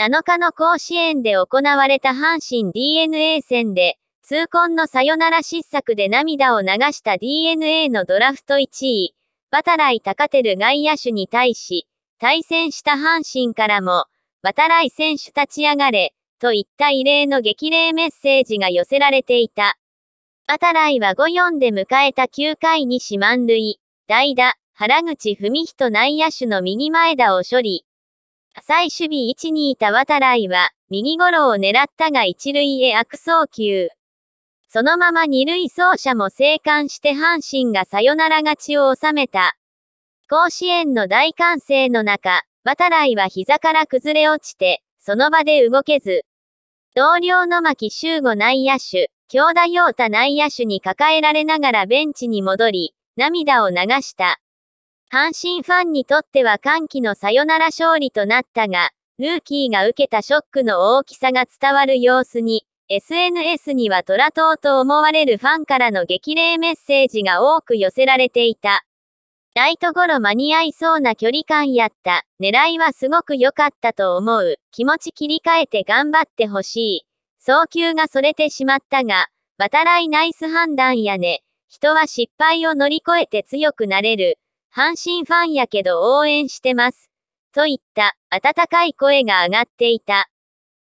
7日の甲子園で行われた阪神 DNA 戦で、痛恨のサヨナラ失策で涙を流した DNA のドラフト1位、バタライ高照外野手に対し、対戦した阪神からも、バタライ選手立ち上がれ、といった異例の激励メッセージが寄せられていた。バタライは5-4で迎えた9回に四万塁、代打、原口文人内野手の右前田を処理、浅い守備位置にいた渡来は、右ゴロを狙ったが一塁へ悪送球。そのまま二塁走者も生還して阪神がサヨナラ勝ちを収めた。甲子園の大歓声の中、渡来は膝から崩れ落ちて、その場で動けず。同僚の牧修吾内野手、京田洋太内野手に抱えられながらベンチに戻り、涙を流した。阪神ファンにとっては歓喜のサヨナラ勝利となったが、ルーキーが受けたショックの大きさが伝わる様子に、SNS には虎党と思われるファンからの激励メッセージが多く寄せられていた。ライトゴロ間に合いそうな距離感やった。狙いはすごく良かったと思う。気持ち切り替えて頑張ってほしい。送球がそれてしまったが、渡来ナイス判断やね。人は失敗を乗り越えて強くなれる。阪神ファンやけど応援してます。といった温かい声が上がっていた。